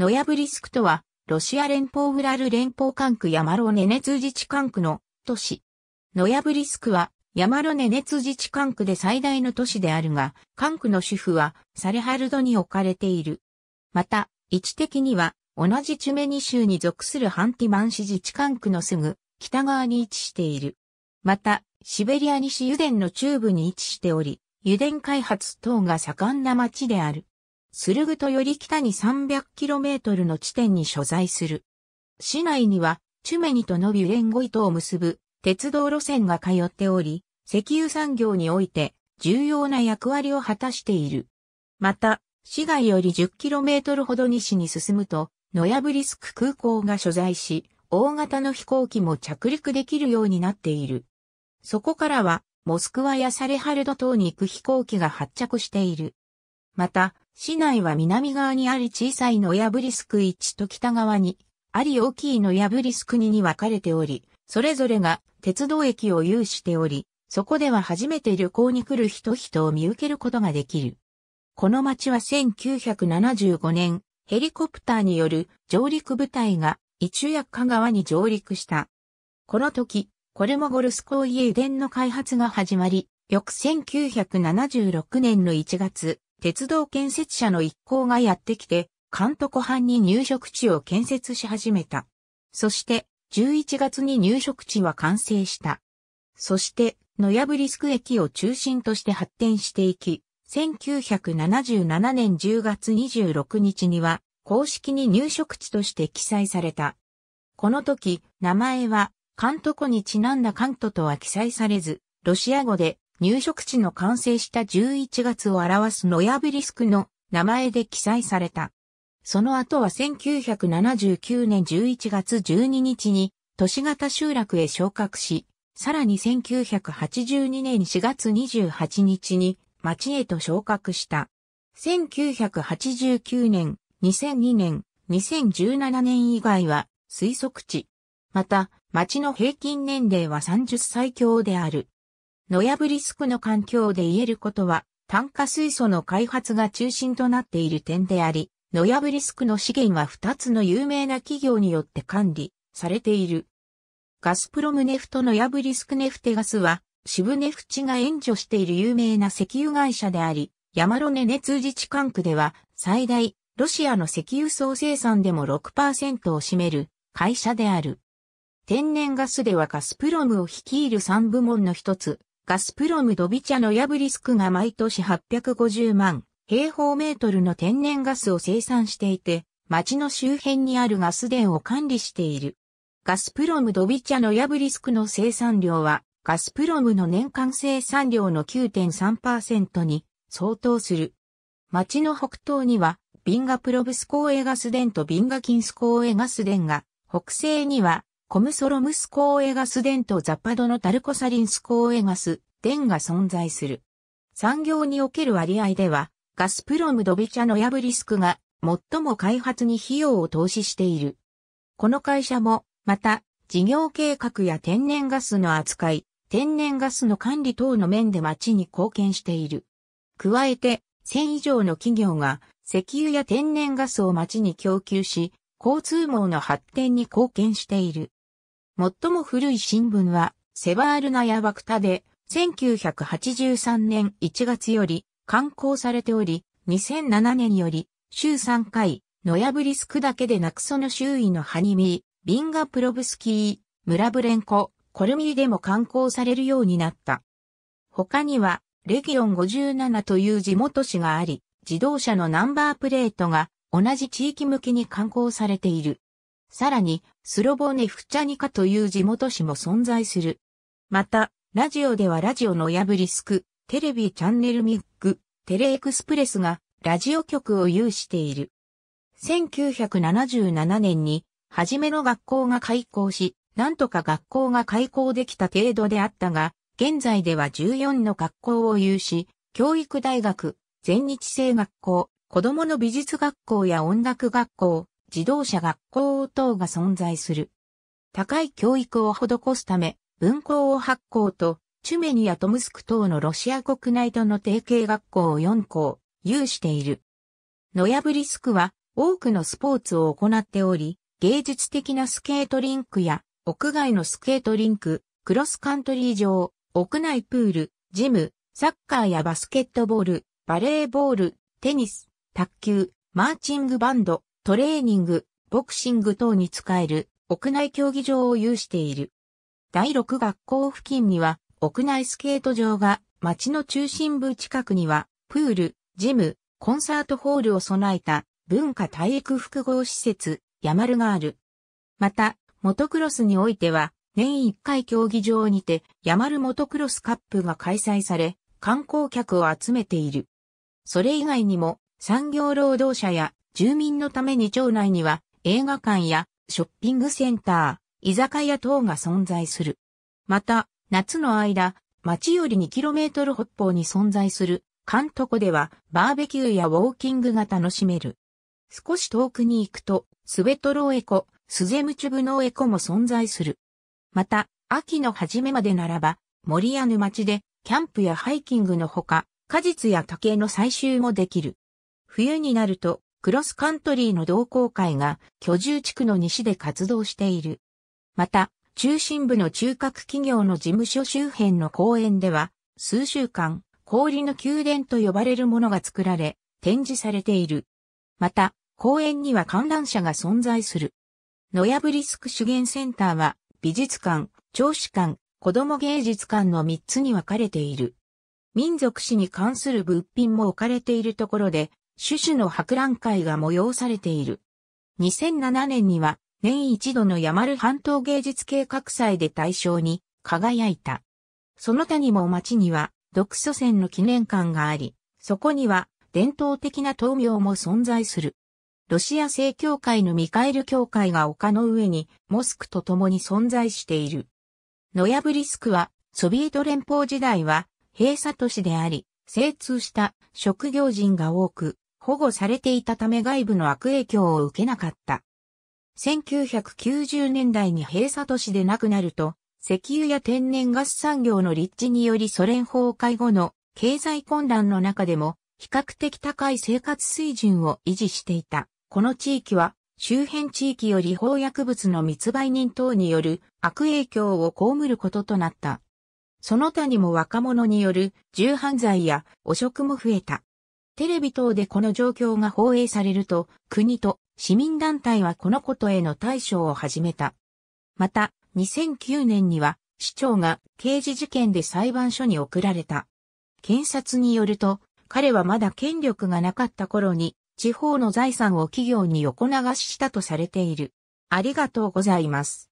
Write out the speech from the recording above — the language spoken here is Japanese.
ノヤブリスクとは、ロシア連邦ウラル連邦管区ヤマロネネツ自治管区の都市。ノヤブリスクは、ヤマロネネツ自治管区で最大の都市であるが、管区の主婦はサレハルドに置かれている。また、位置的には、同じチュメニ州に属するハンティマン市自治管区のすぐ北側に位置している。また、シベリア西油田の中部に位置しており、油田開発等が盛んな町である。スルグとより北に 300km の地点に所在する。市内には、チュメニとノビュレンゴイトを結ぶ鉄道路線が通っており、石油産業において重要な役割を果たしている。また、市外より 10km ほど西に進むと、ノヤブリスク空港が所在し、大型の飛行機も着陸できるようになっている。そこからは、モスクワやサレハルド等に行く飛行機が発着している。また、市内は南側にあり小さいヤ破りスク1と北側にあり大きいヤ破りスク2に分かれており、それぞれが鉄道駅を有しており、そこでは初めて旅行に来る人々を見受けることができる。この町は1975年、ヘリコプターによる上陸部隊が一中薬科川に上陸した。この時、これもゴルスコーイエ遺伝の開発が始まり、翌1976年の1月、鉄道建設者の一行がやってきて、関東湖畔に入植地を建設し始めた。そして、11月に入植地は完成した。そして、野ヤブリスク駅を中心として発展していき、1977年10月26日には、公式に入植地として記載された。この時、名前は、関東湖にちなんだ関東とは記載されず、ロシア語で、入植地の完成した11月を表すノヤブリスクの名前で記載された。その後は1979年11月12日に都市型集落へ昇格し、さらに1982年4月28日に町へと昇格した。1989年、2002年、2017年以外は推測地。また、町の平均年齢は30歳強である。ノヤブリスクの環境で言えることは、炭化水素の開発が中心となっている点であり、ノヤブリスクの資源は2つの有名な企業によって管理されている。ガスプロムネフトノヤブリスクネフテガスは、シブネフチが援助している有名な石油会社であり、ヤマロネネツ自治管区では、最大、ロシアの石油総生産でも6%を占める会社である。天然ガスではガスプロムを率いる3部門の一つ、ガスプロムドビチャノヤブリスクが毎年850万平方メートルの天然ガスを生産していて、町の周辺にあるガス田を管理している。ガスプロムドビチャノヤブリスクの生産量は、ガスプロムの年間生産量の9.3%に相当する。町の北東には、ビンガプロブス公営ガス田とビンガキンス公営ガス田が、北西にはコムソロムスコーエガス電とザパドのタルコサリンスコーエガス電が存在する。産業における割合では、ガスプロムドビチャのヤブリスクが最も開発に費用を投資している。この会社も、また、事業計画や天然ガスの扱い、天然ガスの管理等の面で町に貢献している。加えて、1000以上の企業が石油や天然ガスを町に供給し、交通網の発展に貢献している。最も古い新聞は、セバールナやバクタで、1983年1月より刊行されており、2007年より週3回、ノヤブリスクだけでなくその周囲のハニミー、ビンガプロブスキー、ムラブレンコ、コルミーでも刊行されるようになった。他には、レギオン57という地元紙があり、自動車のナンバープレートが同じ地域向きに刊行されている。さらに、スロボネフチャニカという地元紙も存在する。また、ラジオではラジオのヤブリスク、テレビチャンネルミック、テレエクスプレスがラジオ局を有している。1977年に、初めの学校が開校し、なんとか学校が開校できた程度であったが、現在では14の学校を有し、教育大学、全日制学校、子供の美術学校や音楽学校、自動車学校等が存在する。高い教育を施すため、文校を発行と、チュメニアトムスク等のロシア国内との提携学校を4校、有している。ノヤブリスクは多くのスポーツを行っており、芸術的なスケートリンクや屋外のスケートリンク、クロスカントリー場、屋内プール、ジム、サッカーやバスケットボール、バレーボール、テニス、卓球、マーチングバンド、トレーニング、ボクシング等に使える屋内競技場を有している。第6学校付近には屋内スケート場が、町の中心部近くにはプール、ジム、コンサートホールを備えた文化体育複合施設、ヤマルがある。また、モトクロスにおいては、年1回競技場にて、ヤマルモトクロスカップが開催され、観光客を集めている。それ以外にも、産業労働者や住民のために町内には映画館やショッピングセンター、居酒屋等が存在する。また、夏の間、町より 2km 北方に存在する、関東ではバーベキューやウォーキングが楽しめる。少し遠くに行くと、スベトロエコ、スゼムチュブノエコも存在する。また、秋の初めまでならば、森や沼地で、キャンプやハイキングのほか、果実や竹の採集もできる。冬になると、クロスカントリーの同好会が居住地区の西で活動している。また、中心部の中核企業の事務所周辺の公園では、数週間、氷の宮殿と呼ばれるものが作られ、展示されている。また、公園には観覧車が存在する。ノヤブリスク主源センターは、美術館、調子館、子供芸術館の3つに分かれている。民族史に関する物品も置かれているところで、種々の博覧会が催されている。2007年には年一度の山る半島芸術計画祭で大賞に輝いた。その他にも町には独祖先の記念館があり、そこには伝統的な闘明も存在する。ロシア正教会のミカエル教会が丘の上にモスクと共に存在している。ノヤブリスクはソビエト連邦時代は閉鎖都市であり、精通した職業人が多く、保護されていたため外部の悪影響を受けなかった。1990年代に閉鎖都市でなくなると、石油や天然ガス産業の立地によりソ連崩壊後の経済混乱の中でも比較的高い生活水準を維持していた。この地域は周辺地域より法薬物の密売人等による悪影響を被ることとなった。その他にも若者による重犯罪や汚職も増えた。テレビ等でこの状況が放映されると、国と市民団体はこのことへの対処を始めた。また、2009年には、市長が刑事事件で裁判所に送られた。検察によると、彼はまだ権力がなかった頃に、地方の財産を企業に横流ししたとされている。ありがとうございます。